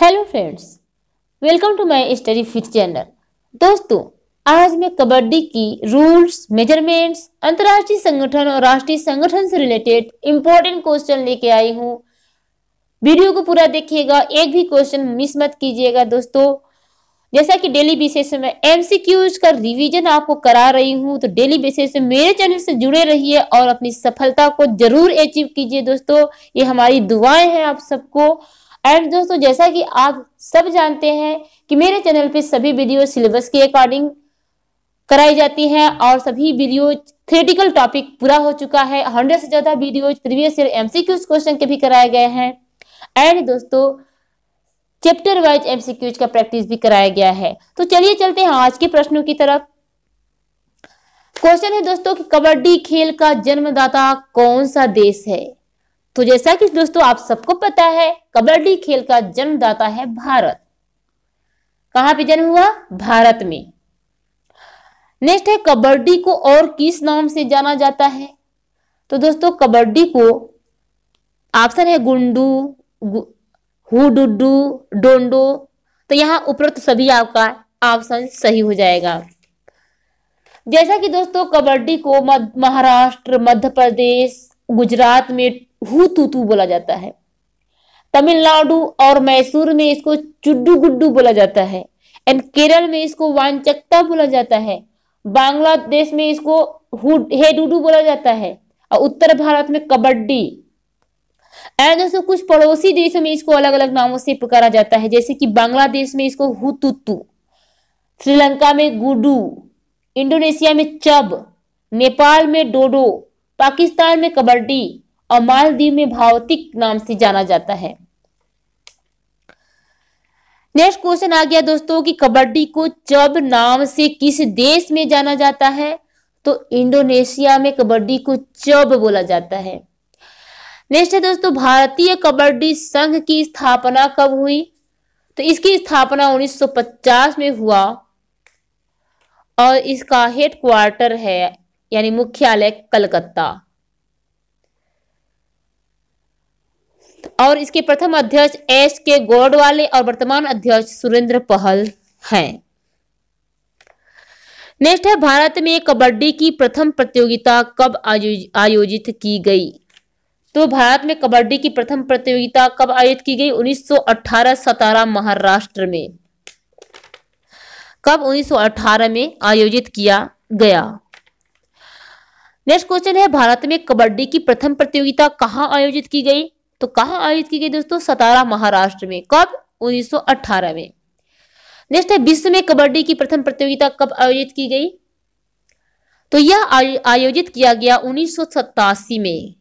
hello friends welcome to my study fit channel दोस्तों आज मैं कबड्डी की रूल्स मेजरमेंट्स अंतर्राष्ट्रीय संगठन और राष्ट्रीय संगठन से रिलेटेड इम्पोर्टेंट क्वेश्चन लेके आई हूँ वीडियो को पूरा देखिएगा एक भी क्वेश्चन मिस मत कीजिएगा दोस्तों जैसा कि डेली बेसिस में एमसीक्यूज का रिवीजन आपको करा रही हूँ तो डेली बेसिस में मेरे चैनल से जुड़े रहिए और अपनी सफलता को जरूर अचीव कीजिए दोस्तों ये हमारी दुआएं हैं आप सबको एंड दोस्तों जैसा कि आप सब जानते हैं कि मेरे चैनल पे सभी वीडियो सिलेबस के अकॉर्डिंग कराई जाती हैं और सभी वीडियो थ्रेटिकल टॉपिक पूरा हो चुका है हंड्रेड से ज्यादा video previous year MCQs question के भी कराए गए हैं एंड दोस्तों चैप्टर वाइज एमसीक्यूज का प्रैक्टिस भी कराया गया है तो चलिए चलते हैं आज के प्रश्नों की तरफ क्वेश्चन है दोस्तों कि कबड्डी खेल का जन्मदाता कौन सा देश है तो जैसा कि दोस्तों आप सबको पता है कबड्डी खेल का जन्मदाता है भारत कहां पे जन्म हुआ भारत में नेक्स्ट है कबड्डी को और किस नाम से जाना जाता है तो दोस्तों कबड्डी को ऑप्शन है गुंडू हुडुडू डोंडो तो यहाँ उपरोक्त सभी आपका ऑप्शन सही हो जाएगा जैसा कि दोस्तों कबड्डी को महाराष्ट्र मध्य प्रदेश गुजरात में हु तूतू बोला जाता है तमिलनाडु और मैसूर में इसको चुड्डू गुड्डू बोला जाता है एंड केरल में इसको वानचकता बोला जाता है बांग्लादेश में इसको हे डूडू बोला जाता है और उत्तर भारत में कबड्डी एंड दोस्तों कुछ पड़ोसी देशों में इसको अलग अलग नामों से पुकारा जाता है जैसे कि बांग्लादेश में इसको हुतुतु श्रीलंका में गुडू इंडोनेशिया में चब नेपाल में डोडो पाकिस्तान में कबड्डी और मालदीव में भावतिक नाम से जाना जाता है नेक्स्ट क्वेश्चन आ गया दोस्तों कि कबड्डी को चब नाम से किस देश में जाना जाता है तो इंडोनेशिया में कबड्डी को चब बोला जाता है नेक्स्ट है दोस्तों भारतीय कबड्डी संघ की स्थापना कब हुई तो इसकी स्थापना 1950 में हुआ और इसका हेड क्वार्टर है यानी मुख्यालय कलकत्ता और इसके प्रथम अध्यक्ष एस के गोडवाले और वर्तमान अध्यक्ष सुरेंद्र पहल हैं नेक्स्ट है भारत में कबड्डी की प्रथम प्रतियोगिता कब आयोजित की गई तो भारत में कबड्डी की प्रथम प्रतियोगिता कब आयोजित की गई 1918 सतारा महाराष्ट्र में कब 1918 में आयोजित किया गया नेक्स्ट क्वेश्चन है भारत में कबड्डी की प्रथम प्रतियोगिता कहाँ आयोजित की गई तो कहाँ आयोजित की गई दोस्तों सतारा महाराष्ट्र में कब 1918 में नेक्स्ट है विश्व में कबड्डी की प्रथम प्रतियोगिता कब आयोजित की गई तो यह आयोजित किया गया उन्नीस में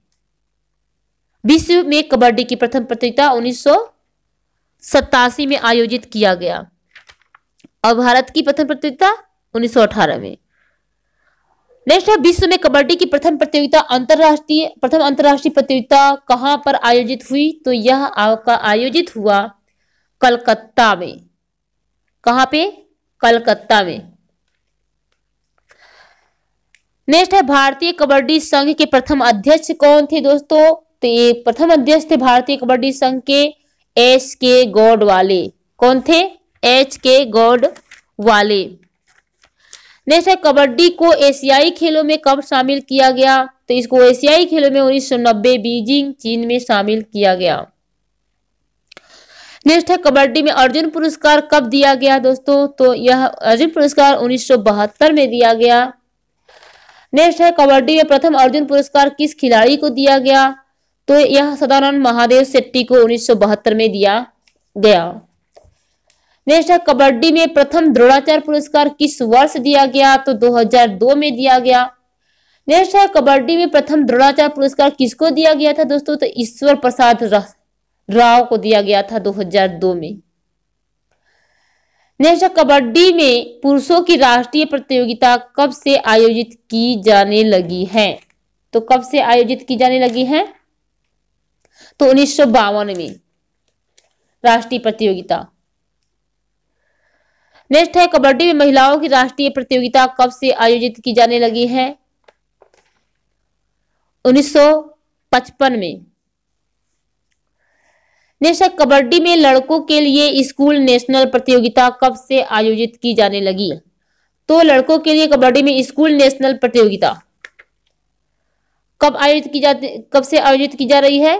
विश्व में कबड्डी की प्रथम प्रतियोगिता उन्नीस में आयोजित किया गया और भारत की प्रथम प्रतियोगिता उन्नीस में नेक्स्ट है विश्व में कबड्डी की प्रथम प्रतियोगिता अंतरराष्ट्रीय प्रथम अंतरराष्ट्रीय प्रतियोगिता कहाँ पर आयोजित हुई तो यह आपका आयोजित हुआ कलकत्ता में कहां पे कलकत्ता में नेक्स्ट है भारतीय कबड्डी संघ के प्रथम अध्यक्ष कौन थे दोस्तों तो ये प्रथम अध्यक्ष थे भारतीय कबड्डी संघ के एच के गौड वाले कौन थे एच के गौड वाले नेक्स्ट है कबड्डी को एशियाई खेलों में कब शामिल किया गया तो इसको एशियाई खेलों में उन्नीस बीजिंग चीन में शामिल किया गया नेक्स्ट है कबड्डी में अर्जुन पुरस्कार कब दिया गया दोस्तों तो यह अर्जुन पुरस्कार उन्नीस में दिया गया नेक्स्ट है कबड्डी में प्रथम अर्जुन पुरस्कार किस खिलाड़ी को दिया गया तो यह सदानंद महादेव शेट्टी को उन्नीस में दिया गया नेक्स्ट है कबड्डी में प्रथम द्रोणाचार्य पुरस्कार किस वर्ष दिया गया तो 2002 में दिया गया नेक्स्ट है कबड्डी में प्रथम द्रोणाचार्य पुरस्कार किसको दिया गया था दोस्तों तो ईश्वर प्रसाद राव को दिया गया था 2002 में नेक्स्ट कबड्डी में पुरुषों की राष्ट्रीय प्रतियोगिता कब से आयोजित की जाने लगी है तो कब से आयोजित की जाने लगी है तो उन्नीस में राष्ट्रीय प्रतियोगिता नेक्स्ट है कबड्डी में महिलाओं की राष्ट्रीय प्रतियोगिता कब से आयोजित की जाने लगी है 1955 में नेक्स्ट है कबड्डी में लड़कों के लिए स्कूल नेशनल प्रतियोगिता कब से आयोजित की जाने लगी तो लड़कों के लिए कबड्डी में स्कूल नेशनल प्रतियोगिता कब आयोजित की जाती कब से आयोजित की जा रही है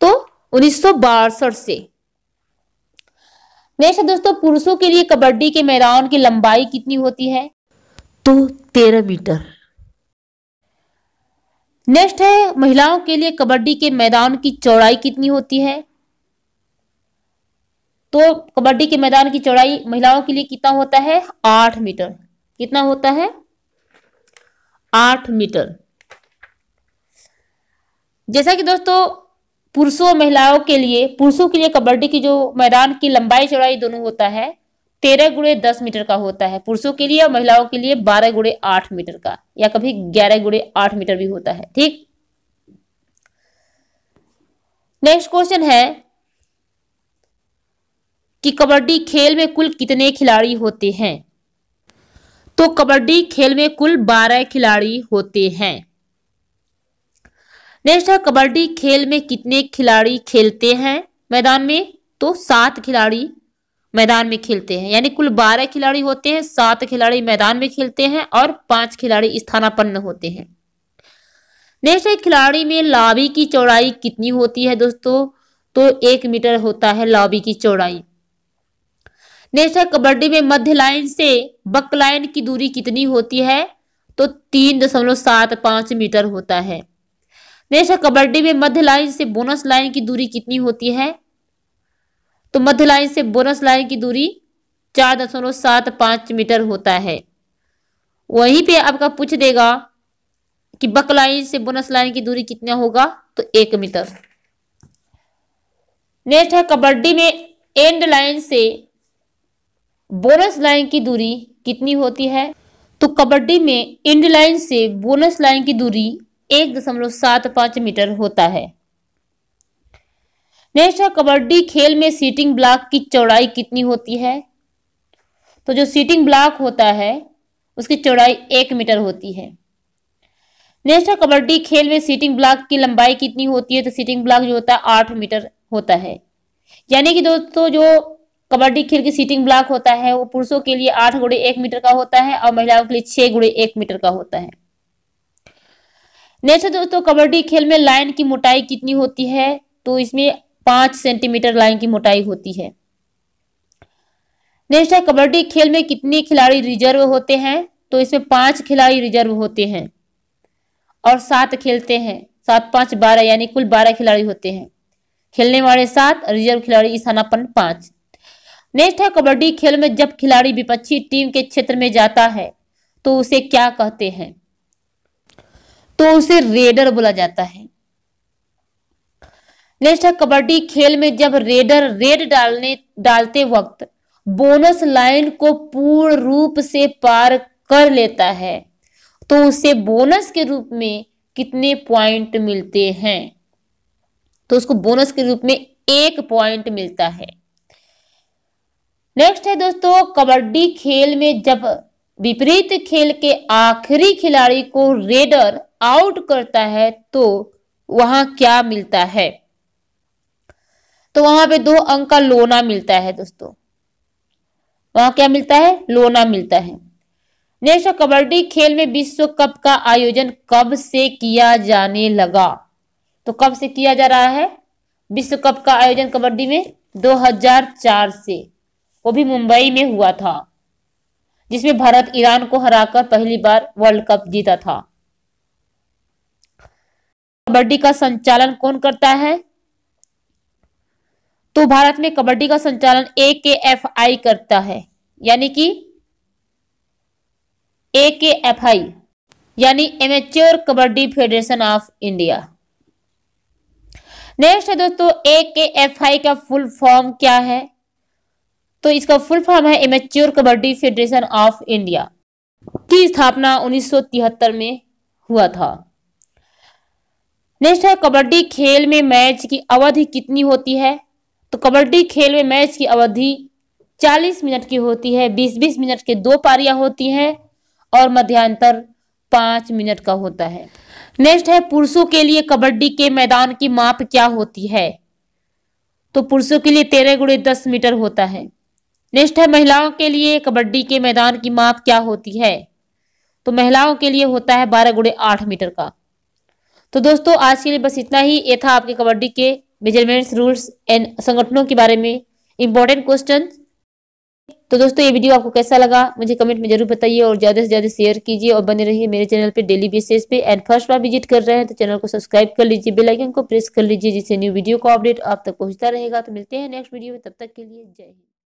तो उन्नीस से नेक्स्ट दोस्तों पुरुषों के लिए कबड्डी के मैदान की लंबाई कितनी होती है तो तेरह मीटर नेक्स्ट है महिलाओं के लिए कबड्डी के मैदान की चौड़ाई कितनी होती है तो कबड्डी के मैदान की चौड़ाई महिलाओं के लिए कितना होता है आठ मीटर कितना होता है आठ मीटर जैसा कि दोस्तों पुरुषों और महिलाओं के लिए पुरुषों के लिए कबड्डी की जो मैदान की लंबाई चौड़ाई दोनों होता है तेरह गुड़े दस मीटर का होता है पुरुषों के लिए और महिलाओं के लिए बारह गुड़े आठ मीटर का या कभी ग्यारह गुड़े आठ मीटर भी होता है ठीक नेक्स्ट क्वेश्चन है कि कबड्डी खेल में कुल कितने खिलाड़ी होते हैं तो कबड्डी खेल में कुल बारह खिलाड़ी होते हैं नेक्स्ट है कबड्डी खेल में कितने खिलाड़ी खेलते हैं मैदान में तो सात खिलाड़ी मैदान में खेलते हैं यानी कुल बारह खिलाड़ी होते हैं सात खिलाड़ी मैदान में खेलते हैं और पांच खिलाड़ी स्थानापन्न होते हैं नेक्स्ट है खिलाड़ी में लाबी की चौड़ाई कितनी होती है दोस्तों तो एक मीटर होता है लाबी की चौड़ाई नेक्स्ट है कबड्डी में मध्य लाइन से बक लाइन की दूरी कितनी होती है तो तीन दशमलव सात पांच मीटर होता है नेक्स्ट है कबड्डी में मध्य लाइन से बोनस लाइन की दूरी कितनी होती है तो मध्य लाइन से बोनस लाइन की दूरी चार दशमलव सात पांच मीटर होता है वहीं पे आपका पूछ देगा कि बक लाइन से बोनस लाइन की दूरी कितना होगा तो एक मीटर नेक्स्ट है कबड्डी में एंड लाइन से बोनस लाइन की दूरी कितनी होती है तो कबड्डी में एंड लाइन से बोनस लाइन की दूरी एक दशमलव सात पांच मीटर होता है नेक्स्ट है कबड्डी खेल में सीटिंग ब्लॉक की चौड़ाई कितनी होती है तो जो सीटिंग ब्लॉक होता है उसकी चौड़ाई एक मीटर होती है नेक्स्ट है कबड्डी खेल में सीटिंग ब्लॉक की लंबाई कितनी होती है तो सीटिंग ब्लॉक जो होता है आठ मीटर होता है यानी कि दोस्तों जो कबड्डी खेल की सीटिंग ब्लॉक होता है वो पुरुषों के लिए आठ गुड़े एक मीटर का होता है और महिलाओं के लिए छह गुड़े एक मीटर का होता है नेक्स्ट है दोस्तों कबड्डी खेल में लाइन की मोटाई कितनी होती है तो इसमें पांच सेंटीमीटर लाइन की मोटाई होती है नेक्स्ट है कबड्डी खेल में कितने खिलाड़ी रिजर्व होते हैं तो इसमें पांच खिलाड़ी रिजर्व होते हैं और सात खेलते हैं सात पांच बारह यानी कुल बारह खिलाड़ी होते हैं खेलने वाले सात रिजर्व खिलाड़ी स्थानापन पांच नेक्स्ट है कबड्डी खेल में जब खिलाड़ी विपक्षी टीम के क्षेत्र में जाता है तो उसे क्या कहते हैं तो उसे रेडर बोला जाता है नेक्स्ट है कबड्डी खेल में जब रेडर रेड डालने डालते वक्त बोनस लाइन को पूर्ण रूप से पार कर लेता है तो उसे बोनस के रूप में कितने पॉइंट मिलते हैं तो उसको बोनस के रूप में एक पॉइंट मिलता है नेक्स्ट है दोस्तों कबड्डी खेल में जब विपरीत खेल के आखिरी खिलाड़ी को रेडर आउट करता है तो वहां क्या मिलता है तो वहां पे दो अंक का लोना मिलता है दोस्तों वहां क्या मिलता है लोना मिलता है नेक्स्ट कबड्डी खेल में विश्व कप का आयोजन कब से किया जाने लगा तो कब से किया जा रहा है विश्व कप का आयोजन कबड्डी में 2004 से वो भी मुंबई में हुआ था जिसमें भारत ईरान को हराकर पहली बार वर्ल्ड कप जीता था कबड्डी का संचालन कौन करता है तो भारत में कबड्डी का संचालन ए के एफ आई करता है यानी कि ए के एफ आई यानी amateur kabaddi federation of India next है दोस्तों ए के एफ आई का फुल फॉर्म क्या है तो इसका फुल फॉर्म है amateur kabaddi federation of India की स्थापना 1973 में हुआ था नेक्स्ट है कबड्डी खेल में मैच की अवधि कितनी होती है तो कबड्डी खेल में मैच की अवधि 40 मिनट की होती है 20-20 मिनट के दो पारियां होती हैं और मध्यांतर पांच मिनट का होता है नेक्स्ट है पुरुषों के लिए कबड्डी के मैदान की माप क्या होती है तो पुरुषों के लिए तेरह गुड़े दस मीटर होता है नेक्स्ट है महिलाओं के लिए कबड्डी के मैदान की माप क्या होती है तो महिलाओं के लिए होता है बारह गुड़े आठ मीटर का तो दोस्तों आज के लिए बस इतना ही ये था आपके कबड्डी के मेजरमेंट्स रूल्स एंड संगठनों के बारे में इंपॉर्टेंट क्वेश्चन तो दोस्तों ये वीडियो आपको कैसा लगा मुझे कमेंट में जरूर बताइए और ज़्यादा से ज़्यादा शेयर कीजिए और बने रहिए मेरे चैनल पे डेली बेसिस पे एंड फर्स्ट बार विजिट कर रहे हैं तो चैनल को सब्सक्राइब कर लीजिए बेल आइकन को प्रेस कर लीजिए जिससे न्यू वीडियो का अपडेट आप तक पहुंचता रहेगा तो मिलते हैं नेक्स्ट वीडियो में तब तक के लिए जय हिंद